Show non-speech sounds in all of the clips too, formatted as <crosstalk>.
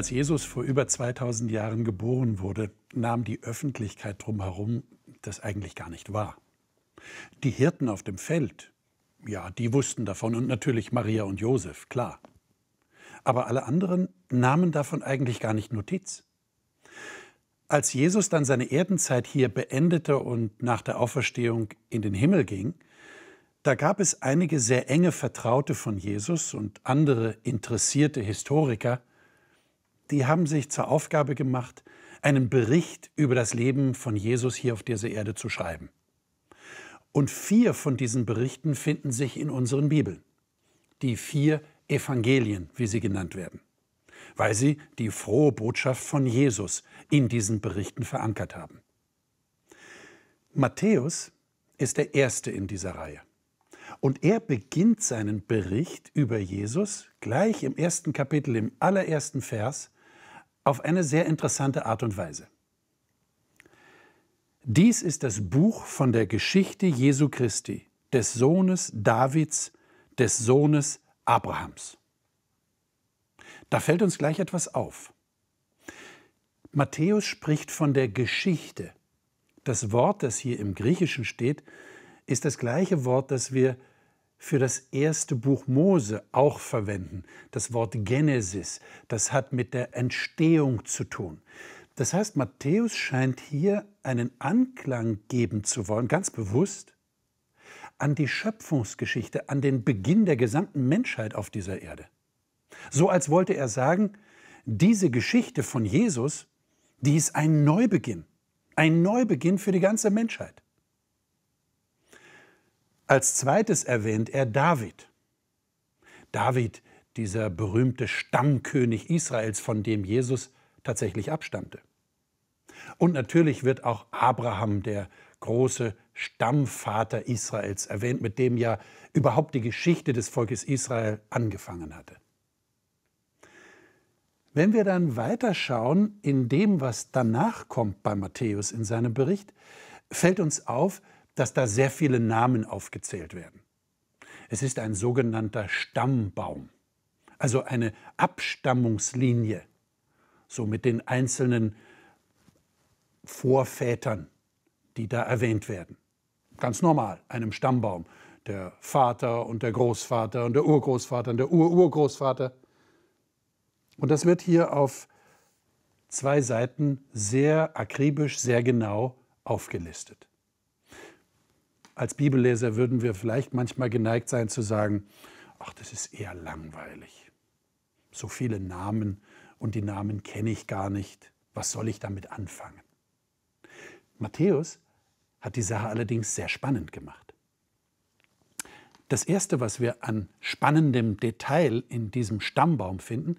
Als Jesus vor über 2000 Jahren geboren wurde, nahm die Öffentlichkeit drumherum das eigentlich gar nicht wahr. Die Hirten auf dem Feld, ja, die wussten davon und natürlich Maria und Josef, klar. Aber alle anderen nahmen davon eigentlich gar nicht Notiz. Als Jesus dann seine Erdenzeit hier beendete und nach der Auferstehung in den Himmel ging, da gab es einige sehr enge Vertraute von Jesus und andere interessierte Historiker, die haben sich zur Aufgabe gemacht, einen Bericht über das Leben von Jesus hier auf dieser Erde zu schreiben. Und vier von diesen Berichten finden sich in unseren Bibeln. Die vier Evangelien, wie sie genannt werden, weil sie die frohe Botschaft von Jesus in diesen Berichten verankert haben. Matthäus ist der erste in dieser Reihe. Und er beginnt seinen Bericht über Jesus gleich im ersten Kapitel, im allerersten Vers, auf eine sehr interessante Art und Weise. Dies ist das Buch von der Geschichte Jesu Christi, des Sohnes Davids, des Sohnes Abrahams. Da fällt uns gleich etwas auf. Matthäus spricht von der Geschichte. Das Wort, das hier im Griechischen steht, ist das gleiche Wort, das wir für das erste Buch Mose auch verwenden. Das Wort Genesis, das hat mit der Entstehung zu tun. Das heißt, Matthäus scheint hier einen Anklang geben zu wollen, ganz bewusst, an die Schöpfungsgeschichte, an den Beginn der gesamten Menschheit auf dieser Erde. So als wollte er sagen, diese Geschichte von Jesus, die ist ein Neubeginn, ein Neubeginn für die ganze Menschheit. Als zweites erwähnt er David. David, dieser berühmte Stammkönig Israels, von dem Jesus tatsächlich abstammte. Und natürlich wird auch Abraham, der große Stammvater Israels, erwähnt, mit dem ja überhaupt die Geschichte des Volkes Israel angefangen hatte. Wenn wir dann weiterschauen in dem, was danach kommt bei Matthäus in seinem Bericht, fällt uns auf, dass da sehr viele Namen aufgezählt werden. Es ist ein sogenannter Stammbaum, also eine Abstammungslinie, so mit den einzelnen Vorvätern, die da erwähnt werden. Ganz normal, einem Stammbaum. Der Vater und der Großvater und der Urgroßvater und der Ururgroßvater. Und das wird hier auf zwei Seiten sehr akribisch, sehr genau aufgelistet als Bibelleser würden wir vielleicht manchmal geneigt sein zu sagen, ach, das ist eher langweilig. So viele Namen und die Namen kenne ich gar nicht. Was soll ich damit anfangen? Matthäus hat die Sache allerdings sehr spannend gemacht. Das Erste, was wir an spannendem Detail in diesem Stammbaum finden,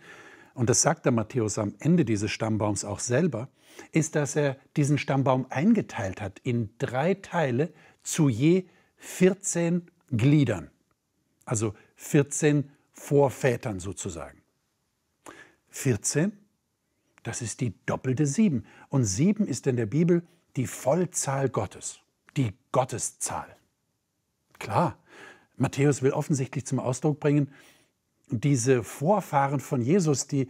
und das sagt der Matthäus am Ende dieses Stammbaums auch selber, ist, dass er diesen Stammbaum eingeteilt hat in drei Teile zu je 14 Gliedern, also 14 Vorvätern sozusagen. 14, das ist die doppelte 7. Und 7 ist in der Bibel die Vollzahl Gottes, die Gotteszahl. Klar, Matthäus will offensichtlich zum Ausdruck bringen, diese Vorfahren von Jesus, die,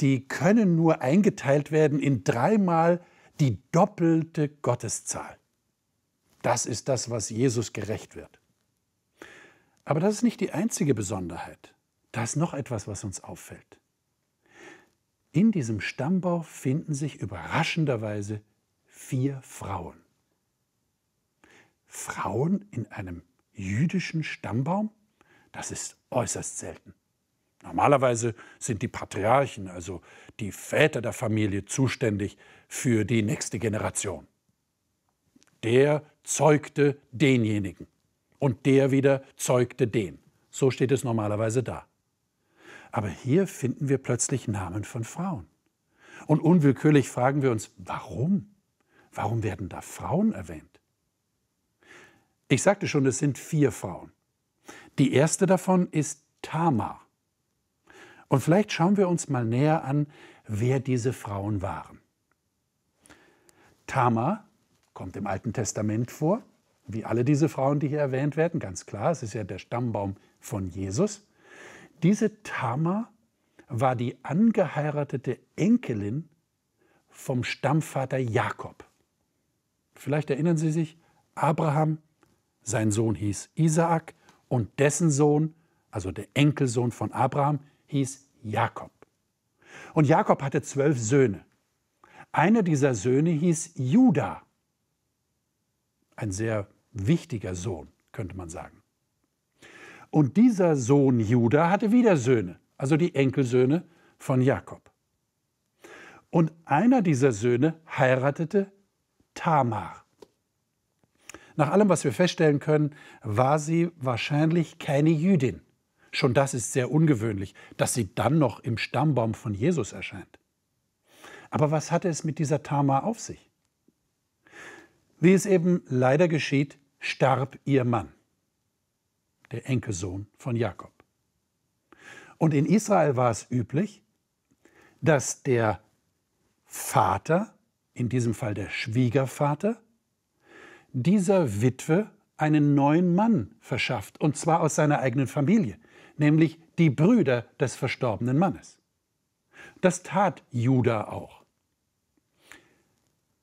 die können nur eingeteilt werden in dreimal die doppelte Gotteszahl. Das ist das, was Jesus gerecht wird. Aber das ist nicht die einzige Besonderheit. Da ist noch etwas, was uns auffällt. In diesem Stammbau finden sich überraschenderweise vier Frauen. Frauen in einem jüdischen Stammbaum? Das ist äußerst selten. Normalerweise sind die Patriarchen, also die Väter der Familie, zuständig für die nächste Generation der zeugte denjenigen und der wieder zeugte den. So steht es normalerweise da. Aber hier finden wir plötzlich Namen von Frauen. Und unwillkürlich fragen wir uns, warum? Warum werden da Frauen erwähnt? Ich sagte schon, es sind vier Frauen. Die erste davon ist Tamar. Und vielleicht schauen wir uns mal näher an, wer diese Frauen waren. Tamar kommt im Alten Testament vor, wie alle diese Frauen, die hier erwähnt werden, ganz klar, es ist ja der Stammbaum von Jesus. Diese Tama war die angeheiratete Enkelin vom Stammvater Jakob. Vielleicht erinnern Sie sich, Abraham, sein Sohn hieß Isaak und dessen Sohn, also der Enkelsohn von Abraham, hieß Jakob. Und Jakob hatte zwölf Söhne. Einer dieser Söhne hieß Judah ein sehr wichtiger Sohn, könnte man sagen. Und dieser Sohn Judah hatte wieder Söhne, also die Enkelsöhne von Jakob. Und einer dieser Söhne heiratete Tamar. Nach allem, was wir feststellen können, war sie wahrscheinlich keine Jüdin. Schon das ist sehr ungewöhnlich, dass sie dann noch im Stammbaum von Jesus erscheint. Aber was hatte es mit dieser Tamar auf sich? Wie es eben leider geschieht, starb ihr Mann, der Enkelsohn von Jakob. Und in Israel war es üblich, dass der Vater, in diesem Fall der Schwiegervater, dieser Witwe einen neuen Mann verschafft, und zwar aus seiner eigenen Familie, nämlich die Brüder des verstorbenen Mannes. Das tat Juda auch.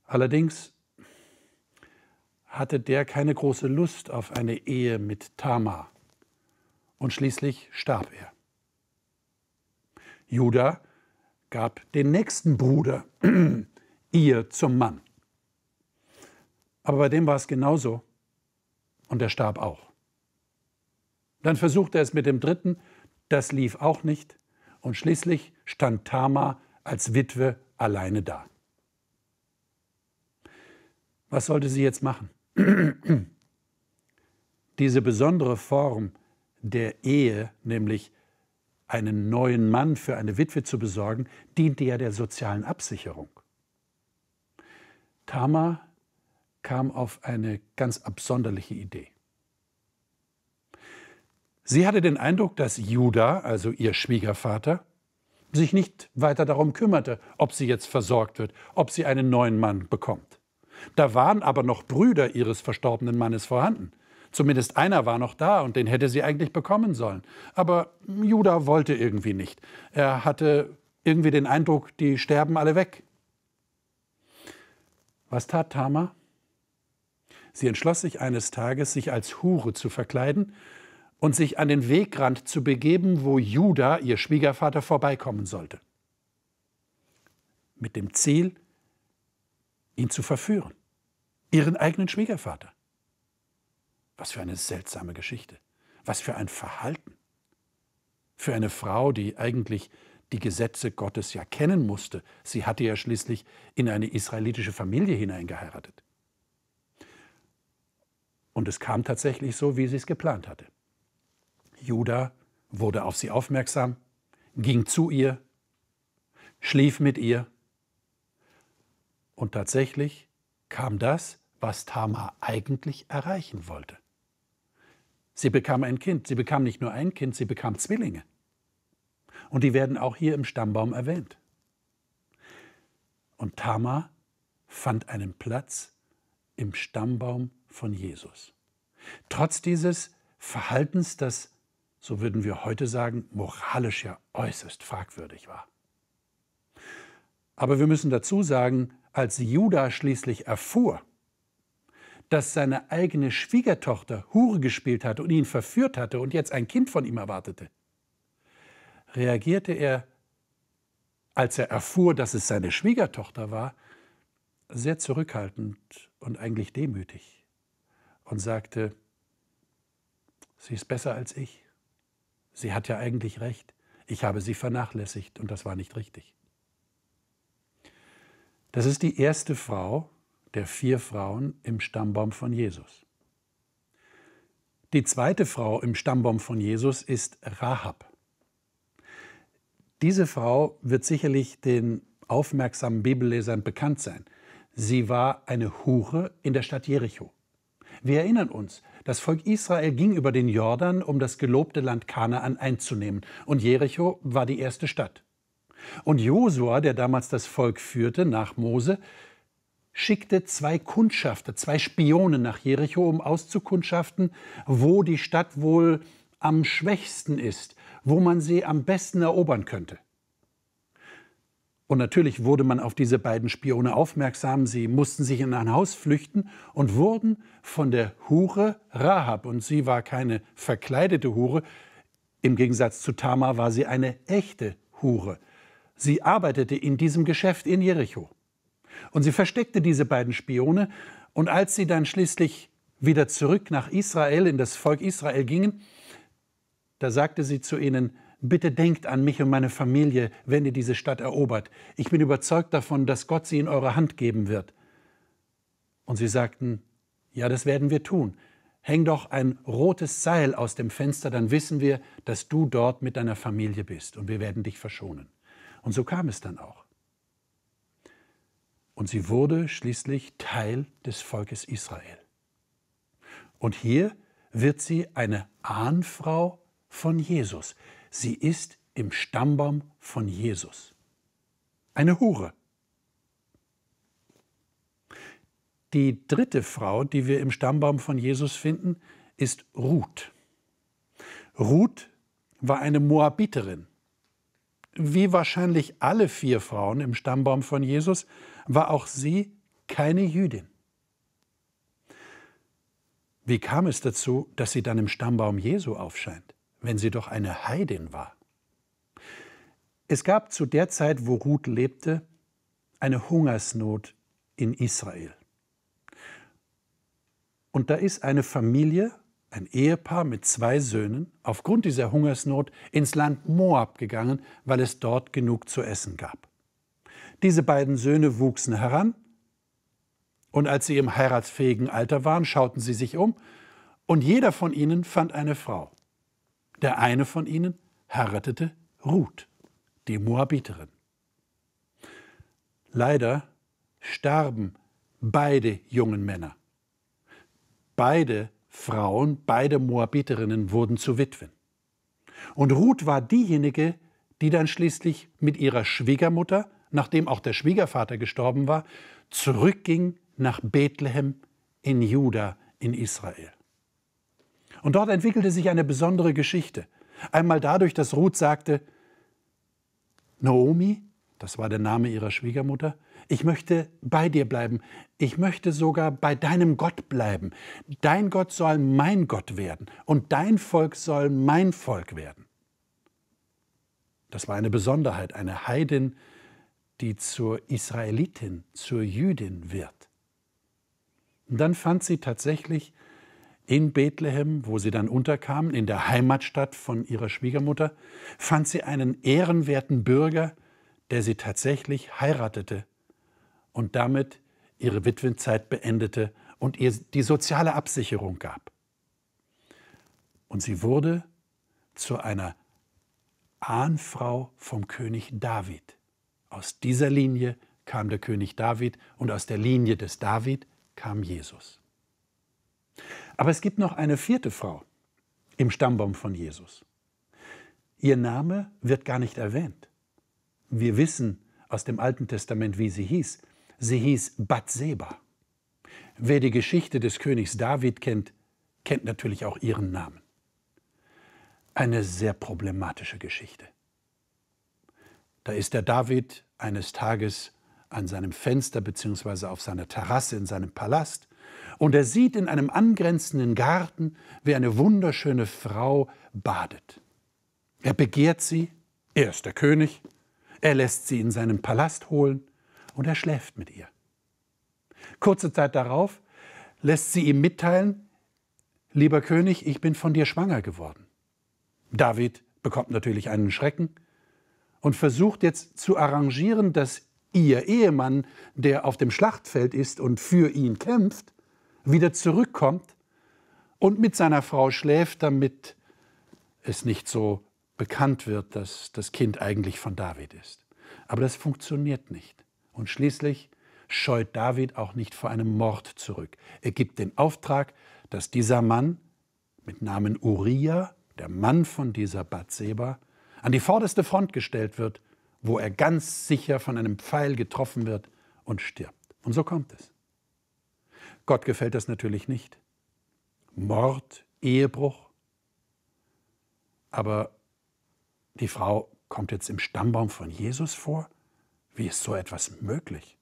Allerdings hatte der keine große Lust auf eine Ehe mit Tamar. Und schließlich starb er. Judah gab den nächsten Bruder <clears throat> ihr zum Mann. Aber bei dem war es genauso. Und er starb auch. Dann versuchte er es mit dem dritten. Das lief auch nicht. Und schließlich stand Tamar als Witwe alleine da. Was sollte sie jetzt machen? <clears throat> diese besondere Form der Ehe, nämlich einen neuen Mann für eine Witwe zu besorgen, diente ja der sozialen Absicherung. Tama kam auf eine ganz absonderliche Idee. Sie hatte den Eindruck, dass Judah, also ihr Schwiegervater, sich nicht weiter darum kümmerte, ob sie jetzt versorgt wird, ob sie einen neuen Mann bekommt. Da waren aber noch Brüder ihres verstorbenen Mannes vorhanden. Zumindest einer war noch da und den hätte sie eigentlich bekommen sollen. Aber Judah wollte irgendwie nicht. Er hatte irgendwie den Eindruck, die sterben alle weg. Was tat Tama? Sie entschloss sich eines Tages, sich als Hure zu verkleiden und sich an den Wegrand zu begeben, wo Judah, ihr Schwiegervater, vorbeikommen sollte. Mit dem Ziel, ihn zu verführen. Ihren eigenen Schwiegervater. Was für eine seltsame Geschichte. Was für ein Verhalten. Für eine Frau, die eigentlich die Gesetze Gottes ja kennen musste. Sie hatte ja schließlich in eine israelitische Familie hineingeheiratet. Und es kam tatsächlich so, wie sie es geplant hatte. Judah wurde auf sie aufmerksam, ging zu ihr, schlief mit ihr und tatsächlich kam das, was Tamar eigentlich erreichen wollte. Sie bekam ein Kind. Sie bekam nicht nur ein Kind, sie bekam Zwillinge. Und die werden auch hier im Stammbaum erwähnt. Und Tamar fand einen Platz im Stammbaum von Jesus. Trotz dieses Verhaltens, das, so würden wir heute sagen, moralisch ja äußerst fragwürdig war. Aber wir müssen dazu sagen, als Judah schließlich erfuhr, dass seine eigene Schwiegertochter Hure gespielt hatte und ihn verführt hatte und jetzt ein Kind von ihm erwartete, reagierte er, als er erfuhr, dass es seine Schwiegertochter war, sehr zurückhaltend und eigentlich demütig und sagte, sie ist besser als ich. Sie hat ja eigentlich recht. Ich habe sie vernachlässigt und das war nicht richtig. Das ist die erste Frau der vier Frauen im Stammbaum von Jesus. Die zweite Frau im Stammbaum von Jesus ist Rahab. Diese Frau wird sicherlich den aufmerksamen Bibellesern bekannt sein. Sie war eine Hure in der Stadt Jericho. Wir erinnern uns, das Volk Israel ging über den Jordan, um das gelobte Land Kanaan einzunehmen, und Jericho war die erste Stadt. Und Josua, der damals das Volk führte nach Mose, schickte zwei Kundschafter, zwei Spione nach Jericho, um auszukundschaften, wo die Stadt wohl am schwächsten ist, wo man sie am besten erobern könnte. Und natürlich wurde man auf diese beiden Spione aufmerksam. Sie mussten sich in ein Haus flüchten und wurden von der Hure Rahab. Und sie war keine verkleidete Hure. Im Gegensatz zu Tamar war sie eine echte Hure. Sie arbeitete in diesem Geschäft in Jericho. Und sie versteckte diese beiden Spione. Und als sie dann schließlich wieder zurück nach Israel, in das Volk Israel gingen, da sagte sie zu ihnen, bitte denkt an mich und meine Familie, wenn ihr diese Stadt erobert. Ich bin überzeugt davon, dass Gott sie in eure Hand geben wird. Und sie sagten, ja, das werden wir tun. Häng doch ein rotes Seil aus dem Fenster, dann wissen wir, dass du dort mit deiner Familie bist und wir werden dich verschonen. Und so kam es dann auch. Und sie wurde schließlich Teil des Volkes Israel. Und hier wird sie eine Ahnfrau von Jesus. Sie ist im Stammbaum von Jesus. Eine Hure. Die dritte Frau, die wir im Stammbaum von Jesus finden, ist Ruth. Ruth war eine Moabiterin. Wie wahrscheinlich alle vier Frauen im Stammbaum von Jesus war auch sie keine Jüdin. Wie kam es dazu, dass sie dann im Stammbaum Jesu aufscheint, wenn sie doch eine Heidin war? Es gab zu der Zeit, wo Ruth lebte, eine Hungersnot in Israel. Und da ist eine Familie ein Ehepaar mit zwei Söhnen, aufgrund dieser Hungersnot ins Land Moab gegangen, weil es dort genug zu essen gab. Diese beiden Söhne wuchsen heran und als sie im heiratsfähigen Alter waren, schauten sie sich um und jeder von ihnen fand eine Frau. Der eine von ihnen heiratete Ruth, die Moabiterin. Leider starben beide jungen Männer. Beide Frauen, beide Moabiterinnen, wurden zu Witwen. Und Ruth war diejenige, die dann schließlich mit ihrer Schwiegermutter, nachdem auch der Schwiegervater gestorben war, zurückging nach Bethlehem in Juda in Israel. Und dort entwickelte sich eine besondere Geschichte. Einmal dadurch, dass Ruth sagte, Naomi, das war der Name ihrer Schwiegermutter. Ich möchte bei dir bleiben. Ich möchte sogar bei deinem Gott bleiben. Dein Gott soll mein Gott werden und dein Volk soll mein Volk werden. Das war eine Besonderheit, eine Heidin, die zur Israelitin, zur Jüdin wird. Und dann fand sie tatsächlich in Bethlehem, wo sie dann unterkam, in der Heimatstadt von ihrer Schwiegermutter, fand sie einen ehrenwerten Bürger, der sie tatsächlich heiratete und damit ihre Witwenzeit beendete und ihr die soziale Absicherung gab. Und sie wurde zu einer Ahnfrau vom König David. Aus dieser Linie kam der König David und aus der Linie des David kam Jesus. Aber es gibt noch eine vierte Frau im Stammbaum von Jesus. Ihr Name wird gar nicht erwähnt wir wissen aus dem Alten Testament, wie sie hieß. Sie hieß Bathseba. Wer die Geschichte des Königs David kennt, kennt natürlich auch ihren Namen. Eine sehr problematische Geschichte. Da ist der David eines Tages an seinem Fenster bzw. auf seiner Terrasse in seinem Palast und er sieht in einem angrenzenden Garten, wie eine wunderschöne Frau badet. Er begehrt sie, er ist der König, er lässt sie in seinem Palast holen und er schläft mit ihr. Kurze Zeit darauf lässt sie ihm mitteilen, lieber König, ich bin von dir schwanger geworden. David bekommt natürlich einen Schrecken und versucht jetzt zu arrangieren, dass ihr Ehemann, der auf dem Schlachtfeld ist und für ihn kämpft, wieder zurückkommt und mit seiner Frau schläft, damit es nicht so bekannt wird, dass das Kind eigentlich von David ist. Aber das funktioniert nicht. Und schließlich scheut David auch nicht vor einem Mord zurück. Er gibt den Auftrag, dass dieser Mann mit Namen Uriah, der Mann von dieser Bathseba, an die vorderste Front gestellt wird, wo er ganz sicher von einem Pfeil getroffen wird und stirbt. Und so kommt es. Gott gefällt das natürlich nicht. Mord, Ehebruch. Aber die Frau kommt jetzt im Stammbaum von Jesus vor? Wie ist so etwas möglich?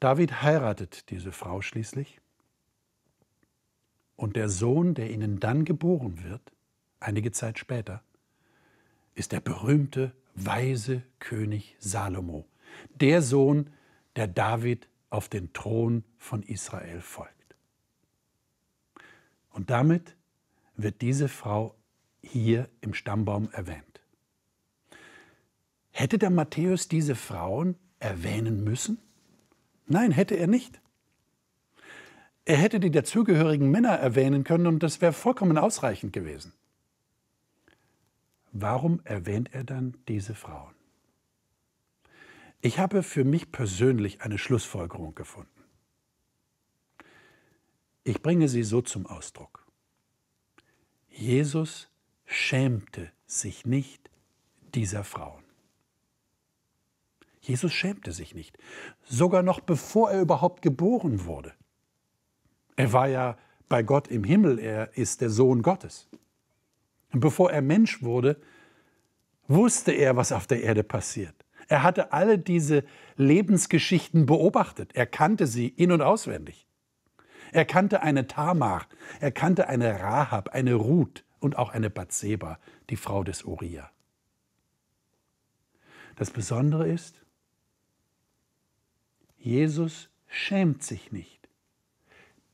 David heiratet diese Frau schließlich und der Sohn, der ihnen dann geboren wird, einige Zeit später, ist der berühmte, weise König Salomo, der Sohn, der David auf den Thron von Israel folgt. Und damit wird diese Frau hier im Stammbaum erwähnt. Hätte der Matthäus diese Frauen erwähnen müssen? Nein, hätte er nicht. Er hätte die dazugehörigen Männer erwähnen können und das wäre vollkommen ausreichend gewesen. Warum erwähnt er dann diese Frauen? Ich habe für mich persönlich eine Schlussfolgerung gefunden. Ich bringe sie so zum Ausdruck. Jesus schämte sich nicht dieser Frauen. Jesus schämte sich nicht, sogar noch bevor er überhaupt geboren wurde. Er war ja bei Gott im Himmel, er ist der Sohn Gottes. Und bevor er Mensch wurde, wusste er, was auf der Erde passiert. Er hatte alle diese Lebensgeschichten beobachtet. Er kannte sie in und auswendig. Er kannte eine Tamar, er kannte eine Rahab, eine Ruth und auch eine Bathseba, die Frau des Uriah. Das Besondere ist, Jesus schämt sich nicht,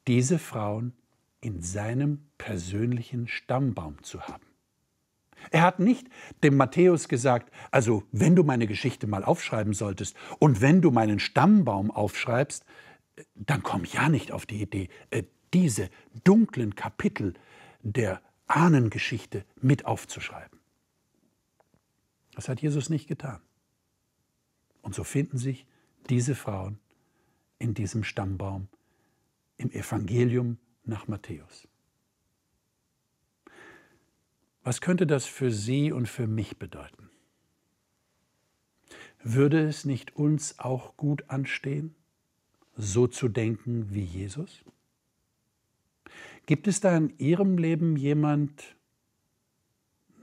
diese Frauen in seinem persönlichen Stammbaum zu haben. Er hat nicht dem Matthäus gesagt, also wenn du meine Geschichte mal aufschreiben solltest und wenn du meinen Stammbaum aufschreibst, dann komm ja nicht auf die Idee, äh, diese dunklen Kapitel der Ahnengeschichte mit aufzuschreiben. Das hat Jesus nicht getan. Und so finden sich diese Frauen in diesem Stammbaum im Evangelium nach Matthäus. Was könnte das für Sie und für mich bedeuten? Würde es nicht uns auch gut anstehen, so zu denken wie Jesus? Gibt es da in Ihrem Leben jemand,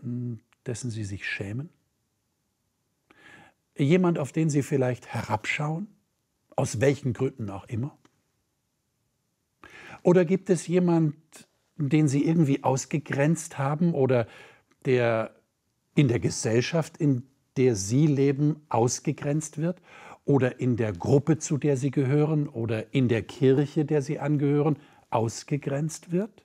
hm, dessen Sie sich schämen? Jemand, auf den Sie vielleicht herabschauen? Aus welchen Gründen auch immer? Oder gibt es jemand, den Sie irgendwie ausgegrenzt haben oder der in der Gesellschaft, in der Sie leben, ausgegrenzt wird? Oder in der Gruppe, zu der Sie gehören? Oder in der Kirche, der Sie angehören? ausgegrenzt wird?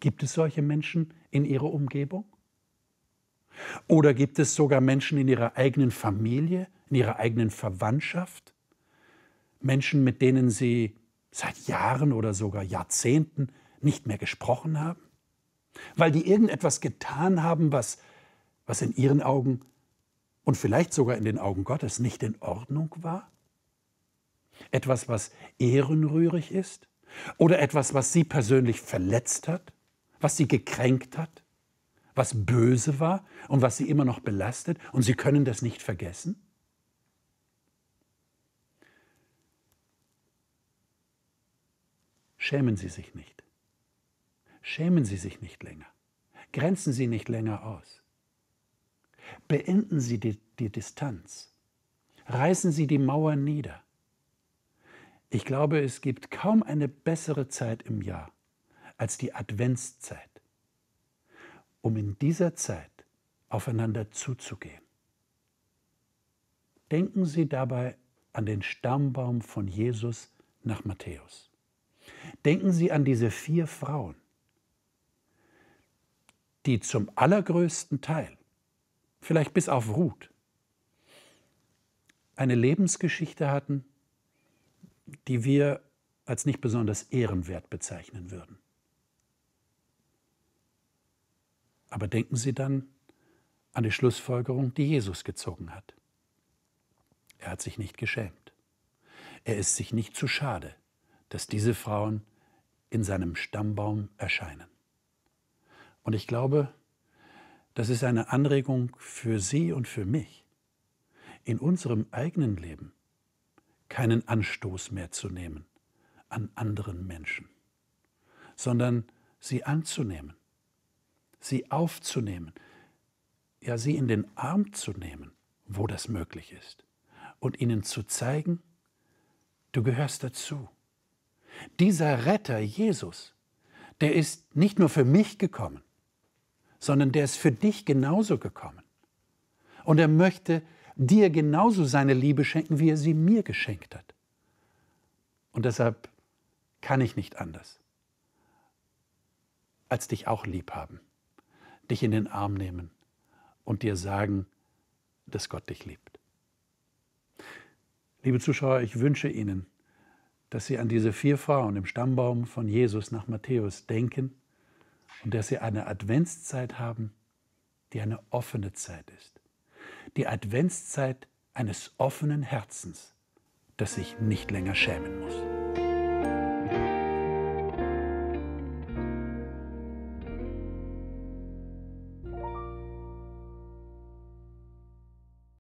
Gibt es solche Menschen in Ihrer Umgebung? Oder gibt es sogar Menschen in Ihrer eigenen Familie, in Ihrer eigenen Verwandtschaft? Menschen, mit denen Sie seit Jahren oder sogar Jahrzehnten nicht mehr gesprochen haben? Weil die irgendetwas getan haben, was, was in Ihren Augen und vielleicht sogar in den Augen Gottes nicht in Ordnung war? Etwas, was ehrenrührig ist? Oder etwas, was sie persönlich verletzt hat, was sie gekränkt hat, was böse war und was sie immer noch belastet und sie können das nicht vergessen? Schämen Sie sich nicht. Schämen Sie sich nicht länger. Grenzen Sie nicht länger aus. Beenden Sie die, die Distanz. Reißen Sie die Mauer nieder. Ich glaube, es gibt kaum eine bessere Zeit im Jahr als die Adventszeit, um in dieser Zeit aufeinander zuzugehen. Denken Sie dabei an den Stammbaum von Jesus nach Matthäus. Denken Sie an diese vier Frauen, die zum allergrößten Teil, vielleicht bis auf Ruth, eine Lebensgeschichte hatten, die wir als nicht besonders ehrenwert bezeichnen würden. Aber denken Sie dann an die Schlussfolgerung, die Jesus gezogen hat. Er hat sich nicht geschämt. Er ist sich nicht zu schade, dass diese Frauen in seinem Stammbaum erscheinen. Und ich glaube, das ist eine Anregung für Sie und für mich, in unserem eigenen Leben keinen Anstoß mehr zu nehmen an anderen Menschen, sondern sie anzunehmen, sie aufzunehmen, ja sie in den Arm zu nehmen, wo das möglich ist, und ihnen zu zeigen, du gehörst dazu. Dieser Retter Jesus, der ist nicht nur für mich gekommen, sondern der ist für dich genauso gekommen. Und er möchte, dir genauso seine Liebe schenken, wie er sie mir geschenkt hat. Und deshalb kann ich nicht anders, als dich auch lieb haben, dich in den Arm nehmen und dir sagen, dass Gott dich liebt. Liebe Zuschauer, ich wünsche Ihnen, dass Sie an diese vier Frauen im Stammbaum von Jesus nach Matthäus denken und dass Sie eine Adventszeit haben, die eine offene Zeit ist die Adventszeit eines offenen Herzens, das sich nicht länger schämen muss.